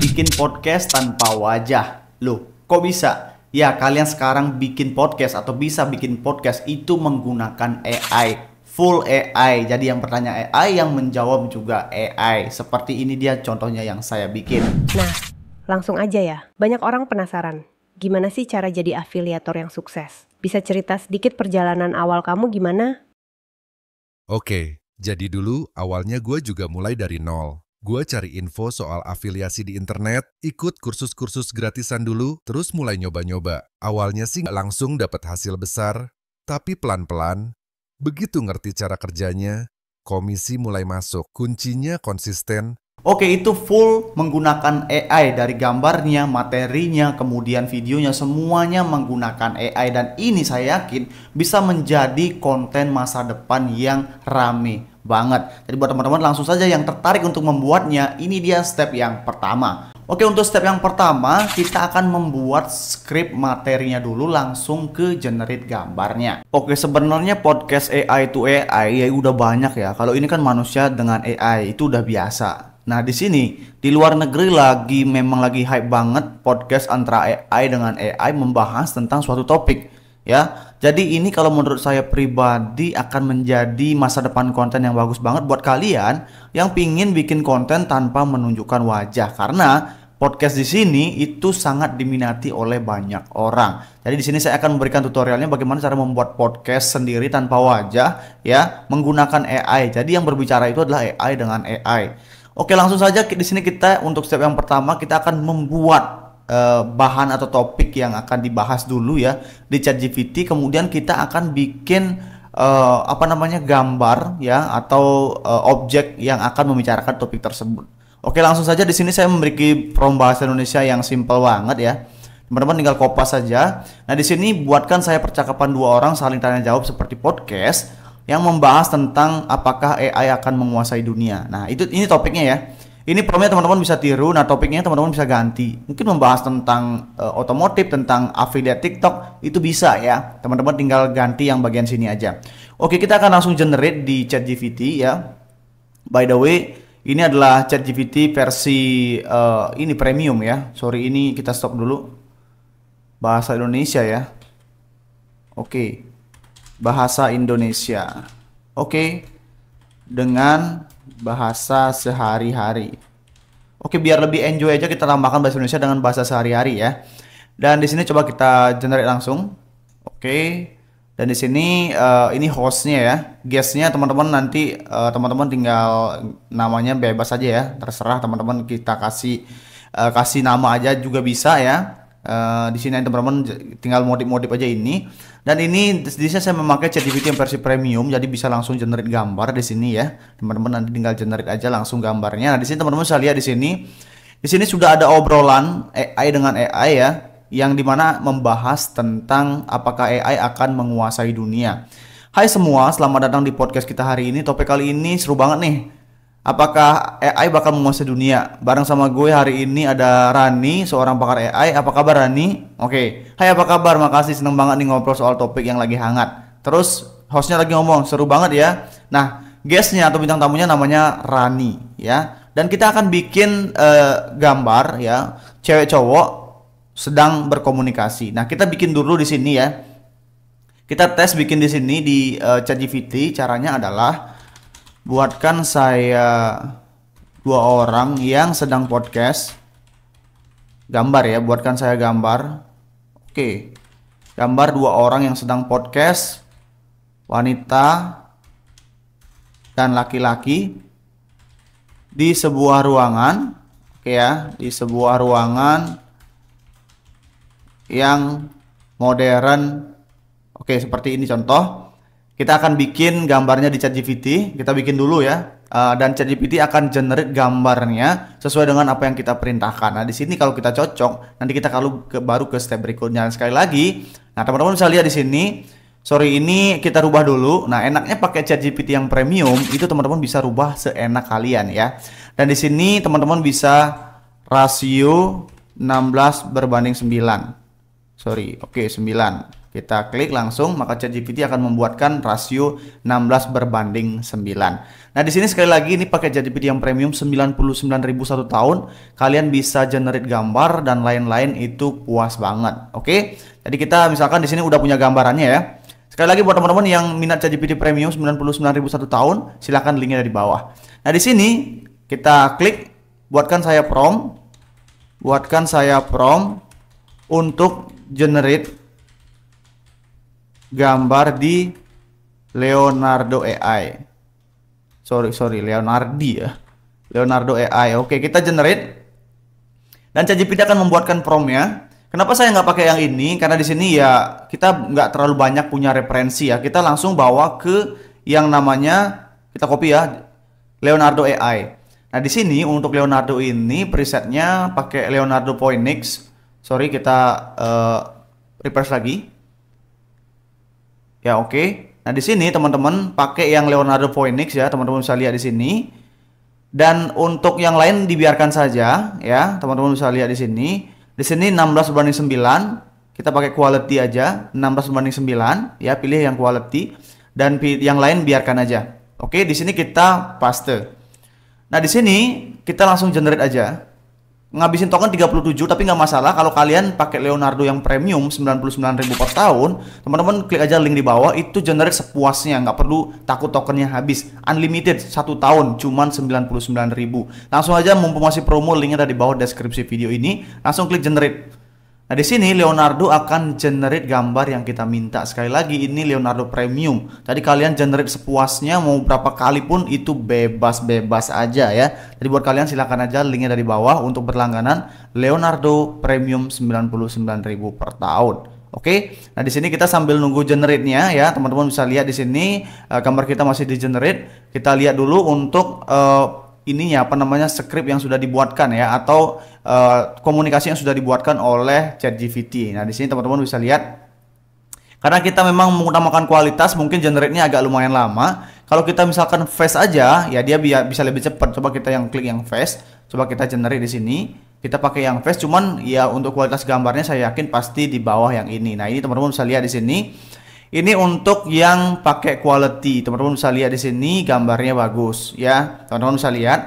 bikin podcast tanpa wajah. Loh, kok bisa? Ya, kalian sekarang bikin podcast atau bisa bikin podcast itu menggunakan AI. Full AI. Jadi yang bertanya AI yang menjawab juga AI. Seperti ini dia contohnya yang saya bikin. Nah, langsung aja ya. Banyak orang penasaran. Gimana sih cara jadi afiliator yang sukses? Bisa cerita sedikit perjalanan awal kamu gimana? Oke, jadi dulu awalnya gue juga mulai dari nol. Gua cari info soal afiliasi di internet, ikut kursus-kursus gratisan dulu, terus mulai nyoba-nyoba. Awalnya sih nggak langsung dapat hasil besar, tapi pelan-pelan, begitu ngerti cara kerjanya, komisi mulai masuk. Kuncinya konsisten. Oke, itu full menggunakan AI dari gambarnya, materinya, kemudian videonya, semuanya menggunakan AI dan ini saya yakin bisa menjadi konten masa depan yang rame banget. Jadi buat teman-teman langsung saja yang tertarik untuk membuatnya, ini dia step yang pertama. Oke, untuk step yang pertama, kita akan membuat script materinya dulu langsung ke generate gambarnya. Oke, sebenarnya podcast AI to AI ya udah banyak ya. Kalau ini kan manusia dengan AI itu udah biasa. Nah, di sini di luar negeri lagi memang lagi hype banget podcast antara AI dengan AI membahas tentang suatu topik ya. Jadi ini kalau menurut saya pribadi akan menjadi masa depan konten yang bagus banget buat kalian yang pingin bikin konten tanpa menunjukkan wajah karena podcast di sini itu sangat diminati oleh banyak orang. Jadi di sini saya akan memberikan tutorialnya bagaimana cara membuat podcast sendiri tanpa wajah ya menggunakan AI. Jadi yang berbicara itu adalah AI dengan AI. Oke, langsung saja di sini kita untuk step yang pertama kita akan membuat Eh, bahan atau topik yang akan dibahas dulu ya di ChatGPT kemudian kita akan bikin uh, apa namanya gambar ya atau uh, objek yang akan membicarakan topik tersebut. Oke, langsung saja di sini saya memiliki prom bahasa Indonesia yang simple banget ya. Teman-teman tinggal kopas saja. Nah, di sini buatkan saya percakapan dua orang saling tanya jawab seperti podcast yang membahas tentang apakah AI akan menguasai dunia. Nah, itu ini topiknya ya. Ini promnya teman-teman bisa tiru. Nah, topiknya teman-teman bisa ganti. Mungkin membahas tentang uh, otomotif, tentang affiliate TikTok itu bisa ya. Teman-teman tinggal ganti yang bagian sini aja. Oke, kita akan langsung generate di ChatGPT ya. By the way, ini adalah ChatGPT versi uh, ini premium ya. Sorry, ini kita stop dulu. Bahasa Indonesia ya. Oke. Bahasa Indonesia. Oke. Dengan bahasa sehari-hari. Oke, biar lebih enjoy aja kita tambahkan bahasa Indonesia dengan bahasa sehari-hari ya. Dan di sini coba kita generate langsung. Oke. Dan di sini uh, ini hostnya ya. Guestnya teman-teman nanti eh, teman-teman uh, tinggal namanya bebas aja ya. Terserah teman-teman kita kasih uh, kasih nama aja juga bisa ya. Eh, di sini teman-teman tinggal modif-modif aja ini dan ini di sini saya memakai ChatGPT yang versi premium jadi bisa langsung generate gambar di sini ya teman-teman nanti tinggal generate aja langsung gambarnya nah di sini teman-teman saya lihat di sini di sini sudah ada obrolan AI dengan AI ya yang dimana membahas tentang apakah AI akan menguasai dunia Hai semua selamat datang di podcast kita hari ini topik kali ini seru banget nih Apakah AI bakal menguasai dunia? Bareng sama gue hari ini ada Rani, seorang pakar AI. Apa kabar Rani? Oke. Okay. Hai apa kabar? Makasih seneng banget nih ngobrol soal topik yang lagi hangat. Terus hostnya lagi ngomong, seru banget ya. Nah, guestnya atau bintang tamunya namanya Rani ya. Dan kita akan bikin uh, gambar ya, cewek cowok sedang berkomunikasi. Nah, kita bikin dulu di sini ya. Kita tes bikin di sini di uh, ChatGPT. Caranya adalah buatkan saya dua orang yang sedang podcast gambar ya buatkan saya gambar oke gambar dua orang yang sedang podcast wanita dan laki-laki di sebuah ruangan oke ya di sebuah ruangan yang modern oke seperti ini contoh kita akan bikin gambarnya di ChatGPT, kita bikin dulu ya. Uh, dan ChatGPT akan generate gambarnya sesuai dengan apa yang kita perintahkan. Nah, di sini kalau kita cocok, nanti kita kalau ke, baru ke step berikutnya. Sekali lagi, nah teman-teman bisa lihat di sini Sorry ini kita rubah dulu. Nah, enaknya pakai ChatGPT yang premium itu teman-teman bisa rubah seenak kalian ya. Dan di sini teman-teman bisa rasio 16 berbanding 9. Sorry, oke okay, 9. Kita klik langsung, maka ChatGPT akan membuatkan rasio 16 berbanding 9. Nah, di sini sekali lagi ini pakai ChatGPT yang premium 99.000 satu tahun. Kalian bisa generate gambar dan lain-lain itu puas banget. Oke. Jadi kita misalkan di sini udah punya gambarannya ya. Sekali lagi buat teman-teman yang minat ChatGPT premium 99.000 satu tahun, silahkan linknya ada di bawah. Nah, di sini kita klik buatkan saya prompt buatkan saya prompt untuk generate gambar di Leonardo AI. Sorry, sorry, Leonardo ya. Leonardo AI. Oke, kita generate. Dan ChatGPT akan membuatkan ya. Kenapa saya nggak pakai yang ini? Karena di sini ya kita nggak terlalu banyak punya referensi ya. Kita langsung bawa ke yang namanya kita copy ya Leonardo AI. Nah di sini untuk Leonardo ini presetnya pakai Leonardo Poinix. Sorry kita uh, refresh lagi. Ya oke. Okay. Nah di sini teman-teman pakai yang Leonardo Phoenix ya teman-teman bisa lihat di sini. Dan untuk yang lain dibiarkan saja ya teman-teman bisa lihat di sini. Di sini 16 banding 9 kita pakai quality aja 16 banding 9 ya pilih yang quality dan yang lain biarkan aja. Oke, di sini kita paste. Nah, di sini kita langsung generate aja ngabisin token 37 tapi nggak masalah kalau kalian pakai Leonardo yang premium 99.000 per tahun teman-teman klik aja link di bawah itu generate sepuasnya nggak perlu takut tokennya habis unlimited satu tahun cuman 99.000 langsung aja mumpung masih promo linknya ada di bawah deskripsi video ini langsung klik generate Nah, di sini Leonardo akan generate gambar yang kita minta. Sekali lagi, ini Leonardo Premium. Jadi kalian generate sepuasnya, mau berapa kali pun itu bebas-bebas aja ya. Jadi buat kalian silahkan aja linknya dari bawah untuk berlangganan Leonardo Premium 99.000 per tahun. Oke, okay? nah di sini kita sambil nunggu generate-nya ya, teman-teman bisa lihat di sini uh, gambar kita masih di generate. Kita lihat dulu untuk uh, ininya apa namanya skrip yang sudah dibuatkan ya atau uh, komunikasi yang sudah dibuatkan oleh ChatGPT. Nah, di sini teman-teman bisa lihat karena kita memang mengutamakan kualitas, mungkin generate-nya agak lumayan lama. Kalau kita misalkan fast aja, ya dia bisa lebih cepat. Coba kita yang klik yang fast, coba kita generate di sini. Kita pakai yang fast cuman ya untuk kualitas gambarnya saya yakin pasti di bawah yang ini. Nah ini teman-teman bisa lihat di sini. Ini untuk yang pakai quality. Teman-teman bisa lihat di sini gambarnya bagus ya. Teman-teman bisa lihat.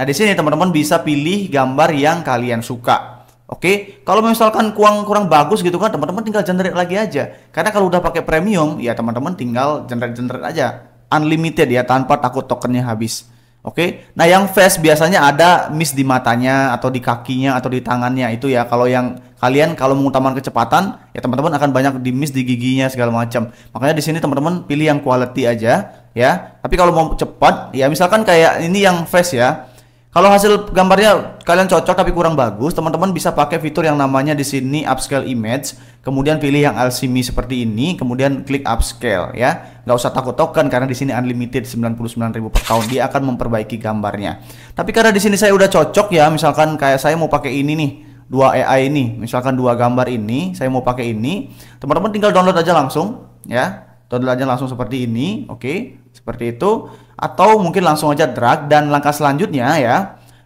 Nah, di sini teman-teman bisa pilih gambar yang kalian suka. Oke, kalau misalkan kurang kurang bagus gitu kan, teman-teman tinggal generate lagi aja. Karena kalau udah pakai premium, ya teman-teman tinggal generate-generate aja. Unlimited ya, tanpa takut tokennya habis. Oke, okay? nah yang face biasanya ada miss di matanya atau di kakinya atau di tangannya itu ya. Kalau yang kalian kalau mengutamakan kecepatan, ya teman-teman akan banyak di miss di giginya segala macam. Makanya di sini teman-teman pilih yang quality aja ya. Tapi kalau mau cepat, ya misalkan kayak ini yang face ya. Kalau hasil gambarnya kalian cocok tapi kurang bagus, teman-teman bisa pakai fitur yang namanya di sini upscale image, kemudian pilih yang alchemy seperti ini, kemudian klik upscale ya. Nggak usah takut token karena di sini unlimited 99.000 per tahun dia akan memperbaiki gambarnya. Tapi karena di sini saya udah cocok ya, misalkan kayak saya mau pakai ini nih, dua AI ini, misalkan dua gambar ini, saya mau pakai ini, teman-teman tinggal download aja langsung ya. Download aja langsung seperti ini, oke, okay. seperti itu atau mungkin langsung aja drag dan langkah selanjutnya ya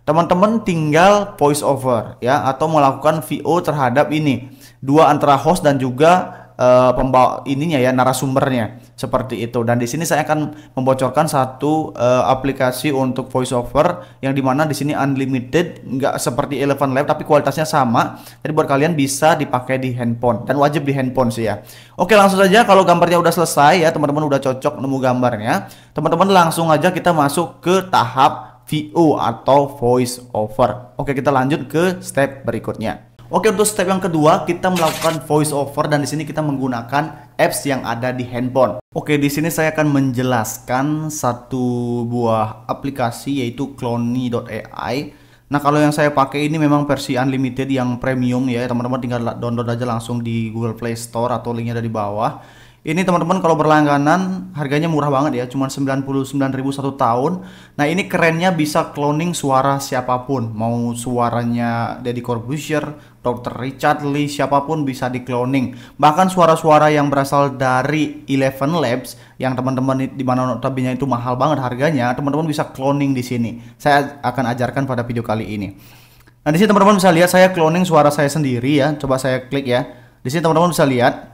teman-teman tinggal voice over ya atau melakukan VO terhadap ini dua antara host dan juga uh, pembawa ininya ya narasumbernya seperti itu. Dan di sini saya akan membocorkan satu uh, aplikasi untuk voiceover yang dimana di sini unlimited, nggak seperti Eleven Lab tapi kualitasnya sama. Jadi buat kalian bisa dipakai di handphone dan wajib di handphone sih ya. Oke langsung saja kalau gambarnya udah selesai ya teman-teman udah cocok nemu gambarnya. Teman-teman langsung aja kita masuk ke tahap VO atau voice over. Oke kita lanjut ke step berikutnya. Oke, untuk step yang kedua, kita melakukan voice over dan di sini kita menggunakan apps yang ada di handphone. Oke, di sini saya akan menjelaskan satu buah aplikasi yaitu cloney.ai. Nah, kalau yang saya pakai ini memang versi unlimited yang premium ya. Teman-teman tinggal download aja langsung di Google Play Store atau linknya ada di bawah. Ini teman-teman kalau berlangganan harganya murah banget ya, cuma 99.000 satu tahun. Nah, ini kerennya bisa cloning suara siapapun. Mau suaranya Deddy Corbuzier, Dr. Richard Lee, siapapun bisa di cloning. Bahkan suara-suara yang berasal dari Eleven Labs yang teman-teman di mana notabene itu mahal banget harganya, teman-teman bisa cloning di sini. Saya akan ajarkan pada video kali ini. Nah, di sini teman-teman bisa lihat saya cloning suara saya sendiri ya. Coba saya klik ya. Di sini teman-teman bisa lihat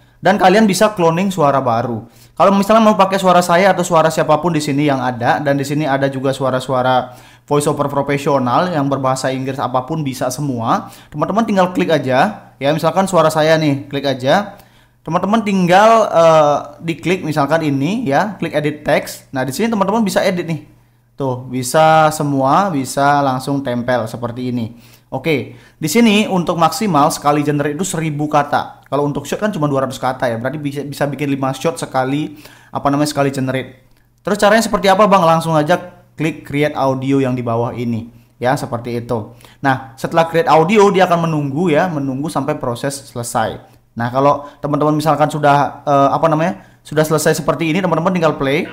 dan kalian bisa cloning suara baru. Kalau misalnya mau pakai suara saya atau suara siapapun di sini yang ada dan di sini ada juga suara-suara voice over profesional yang berbahasa Inggris apapun bisa semua. Teman-teman tinggal klik aja ya misalkan suara saya nih, klik aja. Teman-teman tinggal uh, diklik misalkan ini ya, klik edit text. Nah, di sini teman-teman bisa edit nih. Tuh, bisa semua, bisa langsung tempel seperti ini. Oke, di sini untuk maksimal sekali generate itu 1000 kata. Kalau untuk shot kan cuma 200 kata ya, berarti bisa, bisa bikin 5 shot sekali, apa namanya, sekali generate. Terus caranya seperti apa bang? Langsung aja klik create audio yang di bawah ini. Ya, seperti itu. Nah, setelah create audio, dia akan menunggu ya, menunggu sampai proses selesai. Nah, kalau teman-teman misalkan sudah, eh, apa namanya, sudah selesai seperti ini, teman-teman tinggal play.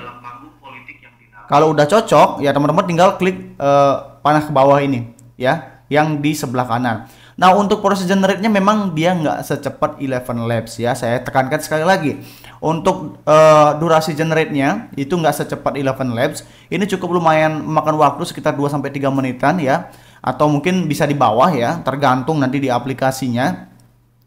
Kalau udah cocok, ya teman-teman tinggal klik eh, panah ke bawah ini. Ya, yang di sebelah kanan. Nah untuk proses generate-nya memang dia nggak secepat 11 labs ya. Saya tekankan sekali lagi. Untuk uh, durasi generate-nya itu nggak secepat 11 labs. Ini cukup lumayan makan waktu sekitar 2-3 menitan ya. Atau mungkin bisa di bawah ya. Tergantung nanti di aplikasinya.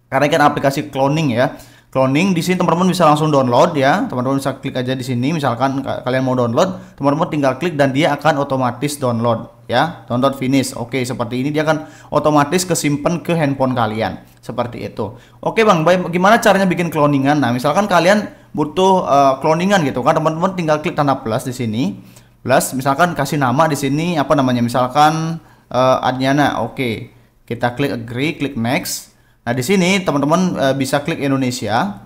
Karena kan aplikasi cloning ya. Cloning di sini teman-teman bisa langsung download ya. Teman-teman bisa klik aja di sini. Misalkan kalian mau download, teman-teman tinggal klik dan dia akan otomatis download ya download finish oke seperti ini dia akan otomatis kesimpan ke handphone kalian seperti itu oke bang gimana caranya bikin cloningan nah misalkan kalian butuh uh, cloningan gitu kan teman-teman tinggal klik tanda plus di sini plus misalkan kasih nama di sini apa namanya misalkan uh, eh, Adnyana oke kita klik agree klik next nah di sini teman-teman uh, bisa klik Indonesia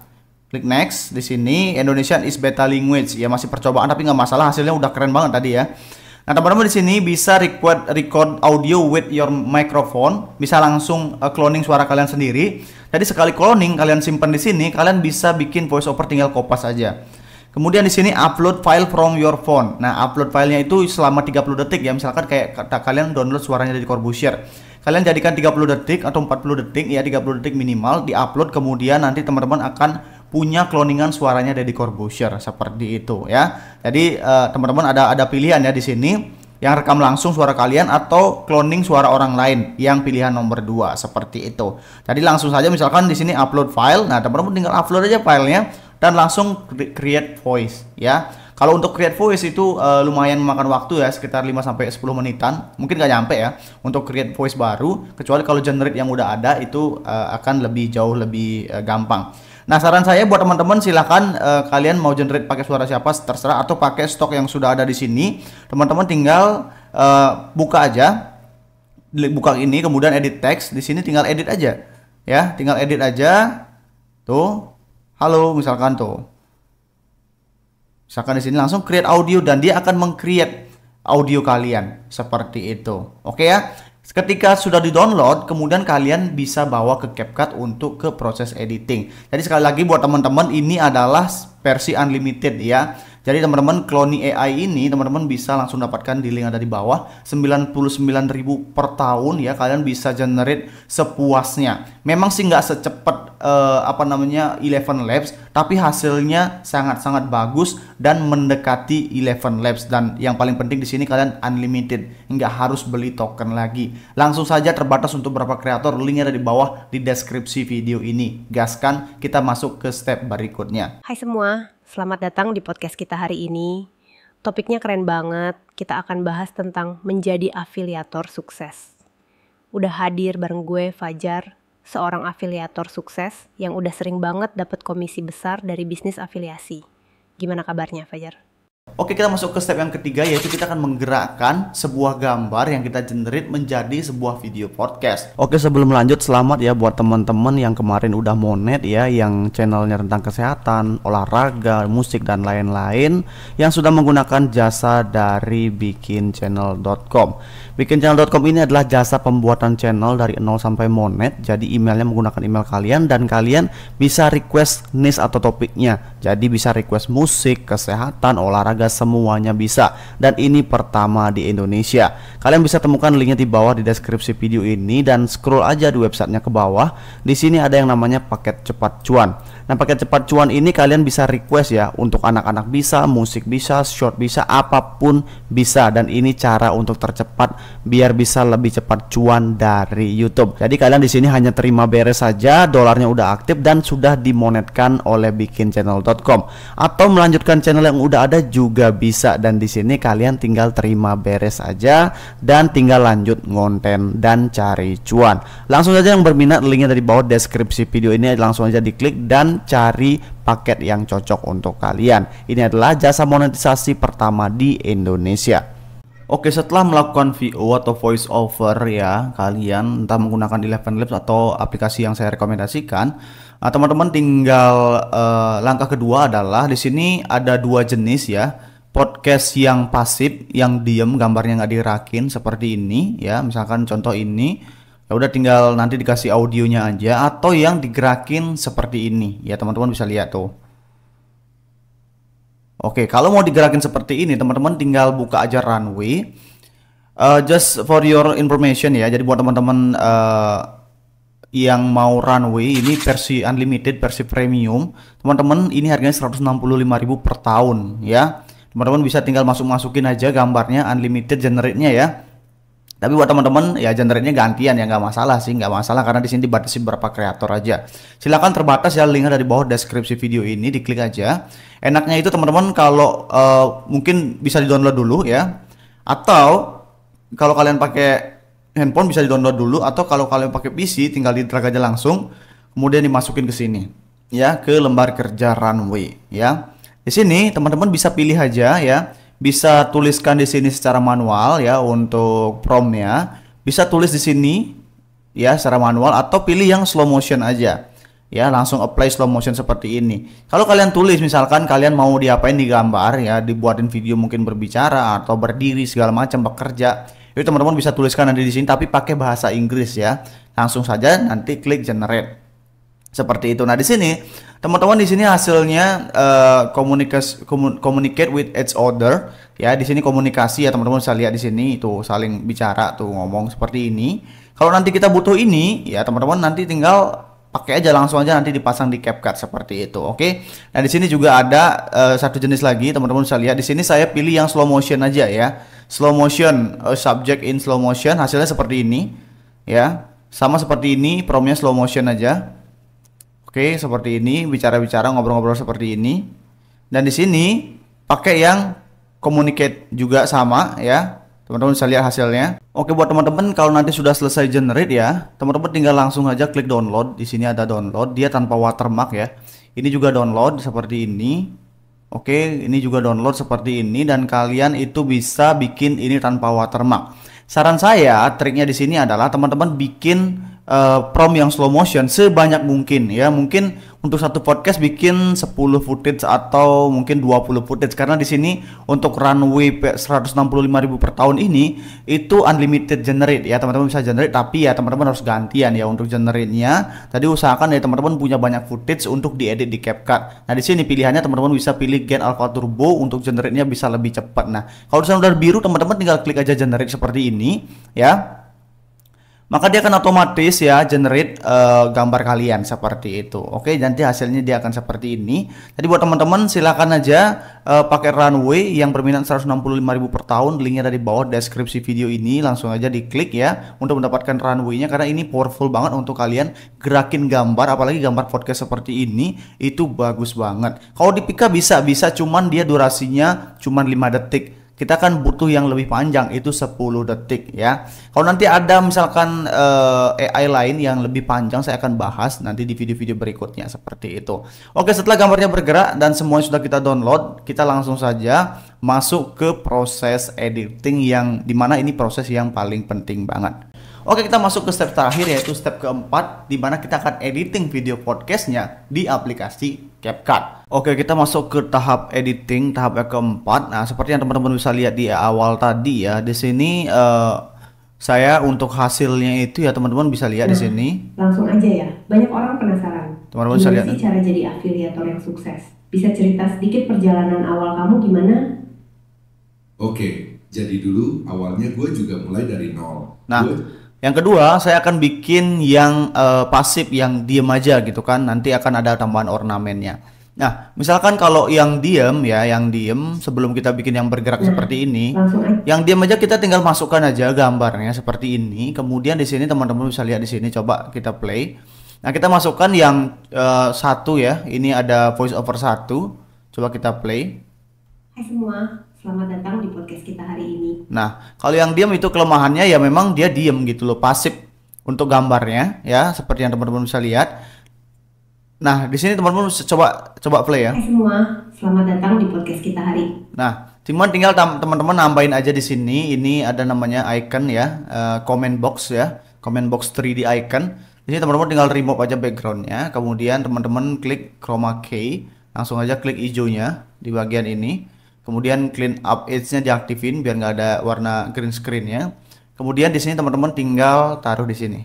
klik next di sini Indonesian is beta language ya masih percobaan tapi nggak masalah hasilnya udah keren banget tadi ya Nah, teman-teman di sini bisa record record audio with your microphone, bisa langsung uh, cloning suara kalian sendiri. Jadi sekali cloning kalian simpan di sini, kalian bisa bikin voice over tinggal kopas aja. Kemudian di sini upload file from your phone. Nah, upload filenya itu selama 30 detik ya. Misalkan kayak kata kalian download suaranya dari Corbusier. Kalian jadikan 30 detik atau 40 detik ya, 30 detik minimal di-upload kemudian nanti teman-teman akan punya kloningan suaranya Deddy Corbuzier seperti itu ya. Jadi uh, teman-teman ada ada pilihan ya di sini yang rekam langsung suara kalian atau cloning suara orang lain yang pilihan nomor 2 seperti itu. Jadi langsung saja misalkan di sini upload file. Nah, teman-teman tinggal upload aja filenya dan langsung create voice ya. Kalau untuk create voice itu uh, lumayan memakan waktu ya, sekitar 5 sampai 10 menitan. Mungkin nggak nyampe ya untuk create voice baru, kecuali kalau generate yang udah ada itu uh, akan lebih jauh lebih uh, gampang. Nah, saran saya buat teman-teman silahkan uh, eh, kalian mau generate pakai suara siapa terserah atau pakai stok yang sudah ada di sini. Teman-teman tinggal uh, buka aja buka ini kemudian edit teks di sini tinggal edit aja ya tinggal edit aja tuh halo misalkan tuh misalkan di sini langsung create audio dan dia akan mengcreate audio kalian seperti itu oke ya Ketika sudah di-download, kemudian kalian bisa bawa ke CapCut untuk ke proses editing. Jadi sekali lagi buat teman-teman ini adalah versi unlimited ya. Jadi teman-teman cloning AI ini teman-teman bisa langsung dapatkan di link ada di bawah 99.000 per tahun ya kalian bisa generate sepuasnya. Memang sih nggak secepat uh, apa namanya Eleven Labs tapi hasilnya sangat-sangat bagus dan mendekati Eleven Labs dan yang paling penting di sini kalian unlimited nggak harus beli token lagi. Langsung saja terbatas untuk berapa kreator linknya ada di bawah di deskripsi video ini. Gaskan kita masuk ke step berikutnya. Hai semua, Selamat datang di podcast kita hari ini. Topiknya keren banget. Kita akan bahas tentang menjadi afiliator sukses. Udah hadir bareng gue Fajar, seorang afiliator sukses yang udah sering banget dapat komisi besar dari bisnis afiliasi. Gimana kabarnya Fajar? Oke, kita masuk ke step yang ketiga yaitu kita akan menggerakkan sebuah gambar yang kita generate menjadi sebuah video podcast. Oke, sebelum lanjut selamat ya buat teman-teman yang kemarin udah monet ya yang channelnya tentang kesehatan, olahraga, musik dan lain-lain yang sudah menggunakan jasa dari bikinchannel.com. Bikinchannel.com ini adalah jasa pembuatan channel dari nol sampai monet. Jadi emailnya menggunakan email kalian dan kalian bisa request niche atau topiknya. Jadi bisa request musik, kesehatan, olahraga anda semuanya bisa dan ini pertama di Indonesia. Kalian bisa temukan linknya di bawah di deskripsi video ini dan scroll aja di websitenya ke bawah. Di sini ada yang namanya paket cepat cuan. Nah pakai cepat cuan ini kalian bisa request ya untuk anak-anak bisa, musik bisa, short bisa, apapun bisa dan ini cara untuk tercepat biar bisa lebih cepat cuan dari YouTube. Jadi kalian di sini hanya terima beres saja, dolarnya udah aktif dan sudah dimonetkan oleh bikinchannel.com atau melanjutkan channel yang udah ada juga bisa dan di sini kalian tinggal terima beres saja dan tinggal lanjut ngonten dan cari cuan. Langsung saja yang berminat linknya dari bawah deskripsi video ini langsung aja diklik dan cari paket yang cocok untuk kalian. Ini adalah jasa monetisasi pertama di Indonesia. Oke setelah melakukan VO atau voice over ya kalian entah menggunakan Eleven Labs atau aplikasi yang saya rekomendasikan nah, teman-teman tinggal eh, langkah kedua adalah di sini ada dua jenis ya podcast yang pasif yang diem gambarnya nggak dirakin seperti ini ya misalkan contoh ini ya udah tinggal nanti dikasih audionya aja atau yang digerakin seperti ini ya teman-teman bisa lihat tuh oke kalau mau digerakin seperti ini teman-teman tinggal buka aja runway uh, just for your information ya jadi buat teman-teman uh, yang mau runway ini versi unlimited versi premium teman-teman ini harganya 165.000 per tahun ya teman-teman bisa tinggal masuk-masukin aja gambarnya unlimited generate-nya ya tapi buat teman-teman ya generate-nya gantian ya nggak masalah sih, nggak masalah karena di sini dibatasi berapa kreator aja. Silahkan terbatas ya linknya dari bawah deskripsi video ini diklik aja. Enaknya itu teman-teman kalau uh, mungkin bisa di-download dulu ya. Atau kalau kalian pakai handphone bisa di-download dulu atau kalau kalian pakai PC tinggal di drag aja langsung kemudian dimasukin ke sini ya ke lembar kerja runway ya. Di sini teman-teman bisa pilih aja ya bisa tuliskan di sini secara manual ya untuk promnya. Bisa tulis di sini ya secara manual atau pilih yang slow motion aja. Ya, langsung apply slow motion seperti ini. Kalau kalian tulis misalkan kalian mau diapain di gambar ya, dibuatin video mungkin berbicara atau berdiri segala macam bekerja. Itu teman-teman bisa tuliskan nanti di sini tapi pakai bahasa Inggris ya. Langsung saja nanti klik generate seperti itu. Nah, di sini teman-teman di sini hasilnya uh, eh, communicate communicate with each other ya. Di sini komunikasi ya teman-teman bisa lihat di sini itu saling bicara tuh ngomong seperti ini. Kalau nanti kita butuh ini ya teman-teman nanti tinggal pakai aja langsung aja nanti dipasang di CapCut seperti itu. Oke. Okay? Nah, di sini juga ada uh, satu jenis lagi teman-teman bisa lihat di sini saya pilih yang slow motion aja ya. Slow motion uh, subject in slow motion hasilnya seperti ini ya. Sama seperti ini, promnya slow motion aja. Oke, seperti ini bicara-bicara ngobrol-ngobrol seperti ini. Dan di sini pakai yang communicate juga sama ya. Teman-teman bisa lihat hasilnya. Oke, buat teman-teman kalau nanti sudah selesai generate ya, teman-teman tinggal langsung aja klik download. Di sini ada download, dia tanpa watermark ya. Ini juga download seperti ini. Oke, ini juga download seperti ini dan kalian itu bisa bikin ini tanpa watermark. Saran saya, triknya di sini adalah teman-teman bikin Eh, prom yang slow motion sebanyak mungkin ya mungkin untuk satu podcast bikin 10 footage atau mungkin 20 footage karena di sini untuk runway 165.000 per tahun ini itu unlimited generate ya teman-teman bisa generate tapi ya teman-teman harus gantian ya untuk generate-nya tadi usahakan ya teman-teman punya banyak footage untuk diedit di CapCut nah di sini pilihannya teman-teman bisa pilih Gen Alpha Turbo untuk generate-nya bisa lebih cepat nah kalau sudah biru teman-teman tinggal klik aja generate seperti ini ya maka dia akan otomatis ya generate uh, gambar kalian seperti itu. Oke, nanti hasilnya dia akan seperti ini. Jadi buat teman-teman silahkan aja uh, pakai runway yang berminat 165.000 per tahun. Linknya dari bawah deskripsi video ini langsung aja di klik ya untuk mendapatkan runway-nya karena ini powerful banget untuk kalian gerakin gambar apalagi gambar podcast seperti ini itu bagus banget. Kalau di Pika bisa bisa cuman dia durasinya cuman 5 detik kita kan butuh yang lebih panjang itu 10 detik ya kalau nanti ada misalkan uh, eh, AI lain yang lebih panjang saya akan bahas nanti di video-video berikutnya seperti itu oke setelah gambarnya bergerak dan semuanya sudah kita download kita langsung saja masuk ke proses editing yang dimana ini proses yang paling penting banget Oke kita masuk ke step terakhir yaitu step keempat di mana kita akan editing video podcastnya di aplikasi CapCut. Oke, kita masuk ke tahap editing, tahap yang keempat. Nah, seperti yang teman-teman bisa lihat di awal tadi ya, di sini uh, saya untuk hasilnya itu ya teman-teman bisa lihat nah, di sini. Langsung aja ya, banyak orang penasaran. Teman-teman bisa lihat. Ya? cara jadi afiliator yang sukses. Bisa cerita sedikit perjalanan awal kamu gimana? Oke, jadi dulu awalnya gue juga mulai dari nol. Nah. Yang kedua, saya akan bikin yang uh, pasif yang diem aja gitu kan. Nanti akan ada tambahan ornamennya. Nah, misalkan kalau yang diem ya, yang diem sebelum kita bikin yang bergerak iya, seperti ini, langsung. yang diem aja kita tinggal masukkan aja gambarnya seperti ini. Kemudian di sini teman-teman bisa lihat di sini coba kita play. Nah, kita masukkan yang uh, satu ya. Ini ada voice over satu. Coba kita play. Hai semua, Selamat datang di podcast kita hari ini. Nah, kalau yang diam itu kelemahannya ya memang dia diam gitu loh, pasif untuk gambarnya ya, seperti yang teman-teman bisa lihat. Nah, di sini teman-teman coba coba play ya. Hai semua, selamat datang di podcast kita hari. Nah, cuman tinggal teman-teman nambahin aja di sini, ini ada namanya icon ya, uh, comment box ya, comment box 3D icon. Di sini teman-teman tinggal remove aja backgroundnya, kemudian teman-teman klik chroma key, langsung aja klik hijaunya di bagian ini kemudian clean up edge-nya diaktifin biar nggak ada warna green screen ya kemudian di sini teman-teman tinggal taruh di sini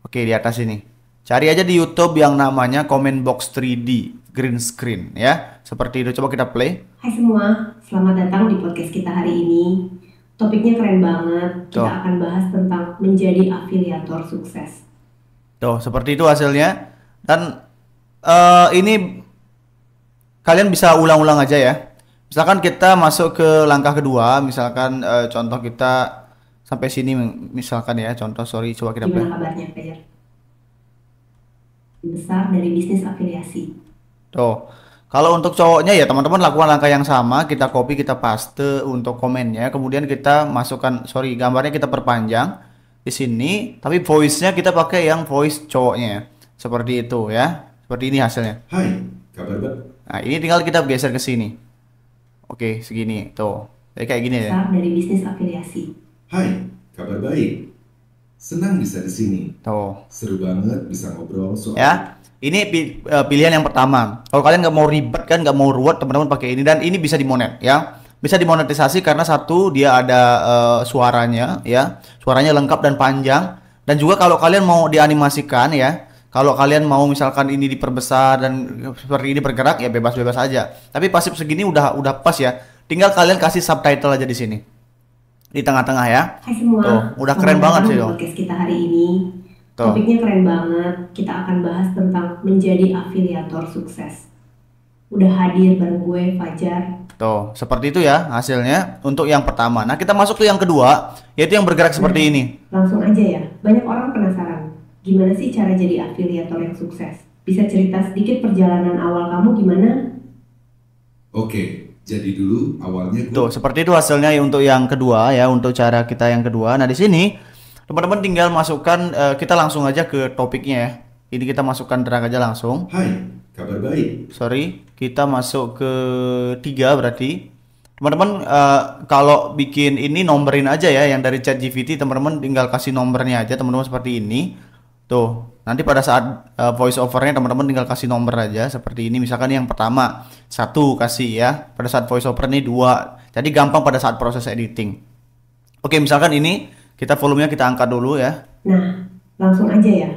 oke di atas ini cari aja di YouTube yang namanya comment box 3D green screen ya seperti itu coba kita play Hai semua selamat datang di podcast kita hari ini topiknya keren banget kita Tuh. akan bahas tentang menjadi afiliator sukses Tuh, seperti itu hasilnya. Dan uh, ini kalian bisa ulang-ulang aja ya misalkan kita masuk ke langkah kedua misalkan e, contoh kita sampai sini misalkan ya contoh sorry coba kita Gimana kabarnya besar dari bisnis afiliasi tuh kalau untuk cowoknya ya teman-teman lakukan langkah yang sama kita copy kita paste untuk komennya kemudian kita masukkan sorry gambarnya kita perpanjang di sini tapi voice-nya kita pakai yang voice cowoknya seperti itu ya seperti ini hasilnya Hai kabar Nah, ini tinggal kita geser ke sini. Oke, segini tuh. Jadi kayak gini ya. dari bisnis afiliasi. Hai, kabar baik. Senang bisa di sini. Tuh. Seru banget bisa ngobrol soal. Ya. Ini eh, pilihan yang pertama. Kalau kalian nggak mau ribet kan, nggak mau ruwet, teman-teman pakai ini dan ini bisa dimonet ya. Bisa dimonetisasi karena satu dia ada uh, suaranya ya, suaranya lengkap dan panjang. Dan juga kalau kalian mau dianimasikan ya, kalau kalian mau misalkan ini diperbesar dan seperti ini bergerak ya bebas-bebas aja. Tapi pasif segini udah udah pas ya. Tinggal kalian kasih subtitle aja di sini. Di tengah-tengah ya. Hai semua. Tuh, udah keren banget sih dong. Podcast kita hari ini. Tuh. Topiknya keren banget. Kita akan bahas tentang menjadi afiliator sukses. Udah hadir bareng gue Fajar. Tuh, seperti itu ya hasilnya untuk yang pertama. Nah, kita masuk ke yang kedua, yaitu yang bergerak seperti nah, ini. Langsung aja ya. Banyak orang penasaran gimana sih cara jadi afiliator yang sukses? Bisa cerita sedikit perjalanan awal kamu gimana? Oke, jadi dulu awalnya gua... Tuh, seperti itu hasilnya ya untuk yang kedua ya, untuk cara kita yang kedua. Nah, di sini teman-teman tinggal masukkan uh, kita langsung aja ke topiknya ya. Ini kita masukkan terang aja langsung. Hai, kabar baik. Sorry, kita masuk ke tiga berarti. Teman-teman uh, kalau bikin ini nomberin aja ya yang dari Chat GVT teman-teman tinggal kasih nomornya aja teman-teman seperti ini Tuh, nanti pada saat uh, eh, voice overnya teman-teman tinggal kasih nomor aja seperti ini. Misalkan yang pertama satu kasih ya. Pada saat voice over ini dua. Jadi gampang pada saat proses editing. Oke, misalkan ini kita volumenya kita angkat dulu ya. Nah, langsung aja ya.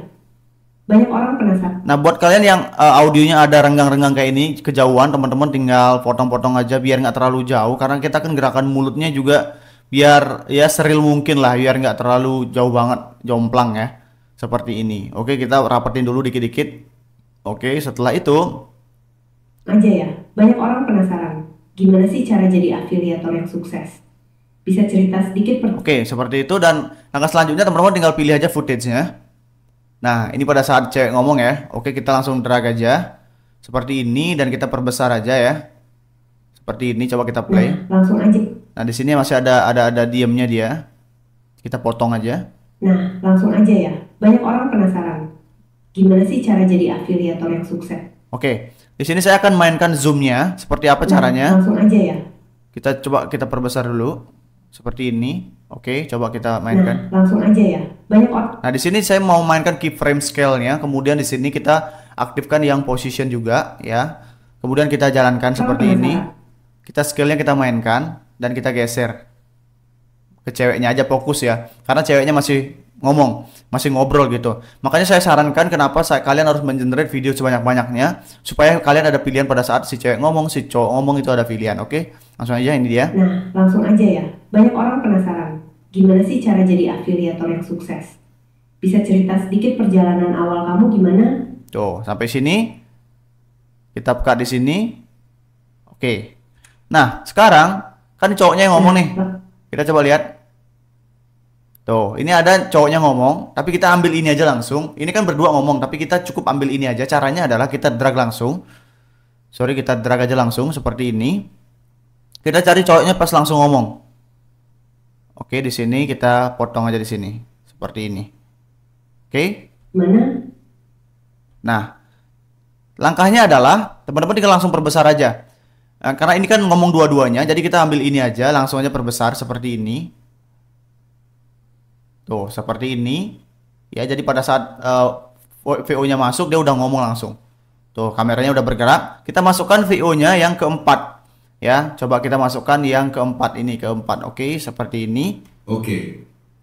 Banyak orang penasaran. Nah, buat kalian yang uh, audionya ada renggang-renggang kayak ini kejauhan, teman-teman tinggal potong-potong aja biar nggak terlalu jauh. Karena kita kan gerakan mulutnya juga biar ya seril mungkin lah, biar nggak terlalu jauh banget jomplang ya seperti ini. Oke, kita rapetin dulu dikit-dikit. Oke, setelah itu aja ya. Banyak orang penasaran, gimana sih cara jadi afiliator yang sukses? Bisa cerita sedikit per Oke, seperti itu dan langkah selanjutnya teman-teman tinggal pilih aja footage-nya. Nah, ini pada saat cek ngomong ya. Oke, kita langsung drag aja. Seperti ini dan kita perbesar aja ya. Seperti ini coba kita play. Nah, langsung aja. Nah, di sini masih ada ada ada diemnya dia. Kita potong aja. Nah, langsung aja ya. Banyak orang penasaran, gimana sih cara jadi afiliator yang sukses? Oke, okay. di sini saya akan mainkan zoomnya. Seperti apa nah, caranya? Nah, langsung aja ya. Kita coba kita perbesar dulu, seperti ini. Oke, okay, coba kita mainkan. Nah, langsung aja ya. Banyak orang. Nah, di sini saya mau mainkan keyframe scale-nya. Kemudian di sini kita aktifkan yang position juga, ya. Kemudian kita jalankan Kalo seperti ini. ini. Kita scale-nya kita mainkan dan kita geser ke ceweknya aja fokus ya. Karena ceweknya masih ngomong, masih ngobrol gitu. Makanya saya sarankan kenapa saya, kalian harus mengenerate video sebanyak-banyaknya supaya kalian ada pilihan pada saat si cewek ngomong, si cowok ngomong itu ada pilihan, oke? Okay? Langsung aja ini dia. Nah, langsung aja ya. Banyak orang penasaran, gimana sih cara jadi afiliator yang sukses? Bisa cerita sedikit perjalanan awal kamu gimana? Tuh, sampai sini. Kita buka di sini. Oke. Nah, sekarang kan cowoknya yang ngomong nah, nih. Kita coba lihat. Tuh, ini ada cowoknya ngomong, tapi kita ambil ini aja langsung. Ini kan berdua ngomong, tapi kita cukup ambil ini aja. Caranya adalah kita drag langsung. Sorry, kita drag aja langsung seperti ini. Kita cari cowoknya pas langsung ngomong. Oke, di sini kita potong aja di sini. Seperti ini. Oke? Mana? Nah, langkahnya adalah teman-teman tinggal langsung perbesar aja. Nah, karena ini kan ngomong dua-duanya, jadi kita ambil ini aja, langsung aja perbesar seperti ini. Tuh, seperti ini. Ya, jadi pada saat uh, eh, VO-nya masuk, dia udah ngomong langsung. Tuh, kameranya udah bergerak. Kita masukkan VO-nya yang keempat. Ya, coba kita masukkan yang keempat ini, keempat. Oke, okay, seperti ini. Oke. Okay.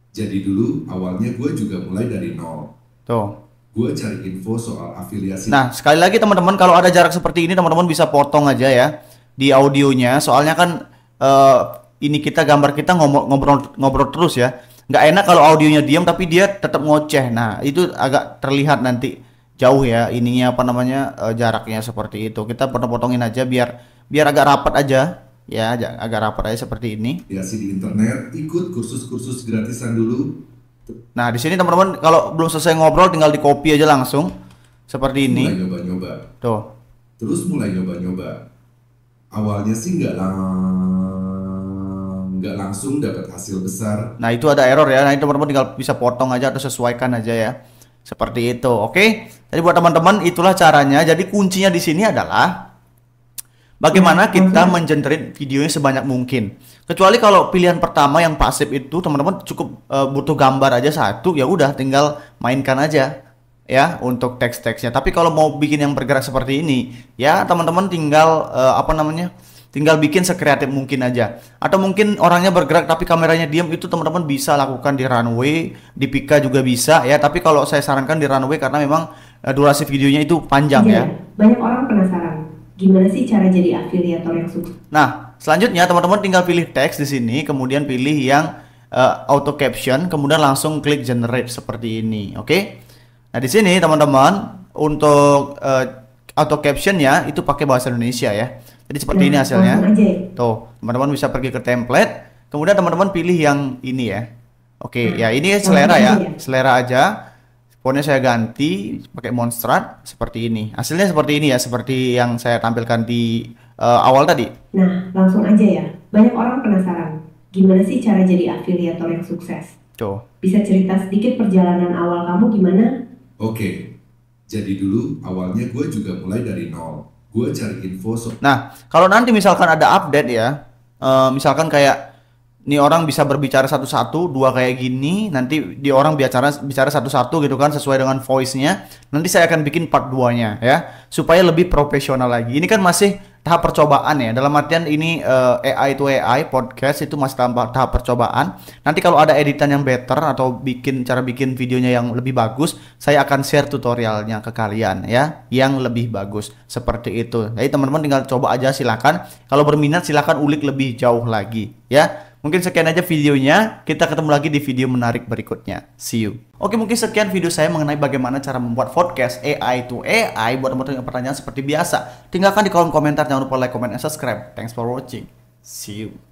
Jadi dulu awalnya gue juga mulai dari nol. Tuh. Gue cari info soal afiliasi. Nah, sekali lagi teman-teman kalau ada jarak seperti ini teman-teman bisa potong aja ya di audionya. Soalnya kan uh, ini kita gambar kita ngobrol ngobrol, ngobrol terus ya nggak enak kalau audionya diam tapi dia tetap ngoceh nah itu agak terlihat nanti jauh ya ininya apa namanya eh, jaraknya seperti itu kita potong-potongin aja biar biar agak rapat aja ya agak rapat aja seperti ini ya sih di internet ikut kursus-kursus gratisan dulu nah di sini teman-teman kalau belum selesai ngobrol tinggal di copy aja langsung seperti ini mulai nyoba-nyoba tuh terus mulai nyoba-nyoba awalnya sih nggak lama nggak langsung dapat hasil besar. Nah itu ada error ya. Nah itu teman-teman tinggal bisa potong aja atau sesuaikan aja ya. Seperti itu. Oke. Jadi buat teman-teman itulah caranya. Jadi kuncinya di sini adalah bagaimana kita mengenerate videonya sebanyak mungkin. Kecuali kalau pilihan pertama yang pasif itu teman-teman cukup uh, butuh gambar aja satu ya udah tinggal mainkan aja ya untuk teks-teksnya. Tapi kalau mau bikin yang bergerak seperti ini ya teman-teman tinggal uh, apa namanya? tinggal bikin sekreatif mungkin aja atau mungkin orangnya bergerak tapi kameranya diam itu teman-teman bisa lakukan di runway di pika juga bisa ya tapi kalau saya sarankan di runway karena memang eh, durasi videonya itu panjang ya, ya banyak orang penasaran gimana sih cara jadi afiliator yang sukses nah selanjutnya teman-teman tinggal pilih teks di sini kemudian pilih yang uh, auto caption kemudian langsung klik generate seperti ini oke okay? nah di sini teman-teman untuk uh, auto captionnya itu pakai bahasa Indonesia ya jadi seperti nah, ya, ini hasilnya. Tuh, teman-teman bisa pergi ke template, kemudian teman-teman pilih yang ini ya. Oke, nah, ya ini selera ya, selera aja. Fontnya saya ganti pakai Monstrat seperti ini. Hasilnya seperti ini ya, seperti yang saya tampilkan di uh, awal tadi. Nah, langsung aja ya. Banyak orang penasaran, gimana sih cara jadi afiliator yang sukses? Tuh. Bisa cerita sedikit perjalanan awal kamu gimana? Oke, jadi dulu awalnya gue juga mulai dari nol gue cari info so nah kalau nanti misalkan ada update ya uh, misalkan kayak ini orang bisa berbicara satu-satu, dua kayak gini, nanti di orang bicara bicara satu-satu gitu kan sesuai dengan voice-nya. Nanti saya akan bikin part 2-nya ya, supaya lebih profesional lagi. Ini kan masih tahap percobaan ya. Dalam artian ini uh, eh, AI itu AI podcast itu masih tahap, tahap percobaan. Nanti kalau ada editan yang better atau bikin cara bikin videonya yang lebih bagus, saya akan share tutorialnya ke kalian ya, yang lebih bagus seperti itu. Jadi teman-teman tinggal coba aja silakan. Kalau berminat silakan ulik lebih jauh lagi ya. Mungkin sekian aja videonya. Kita ketemu lagi di video menarik berikutnya. See you. Oke, mungkin sekian video saya mengenai bagaimana cara membuat podcast AI to AI. Buat teman-teman yang pertanyaan seperti biasa, tinggalkan di kolom komentar. Jangan lupa like, comment, and subscribe. Thanks for watching. See you.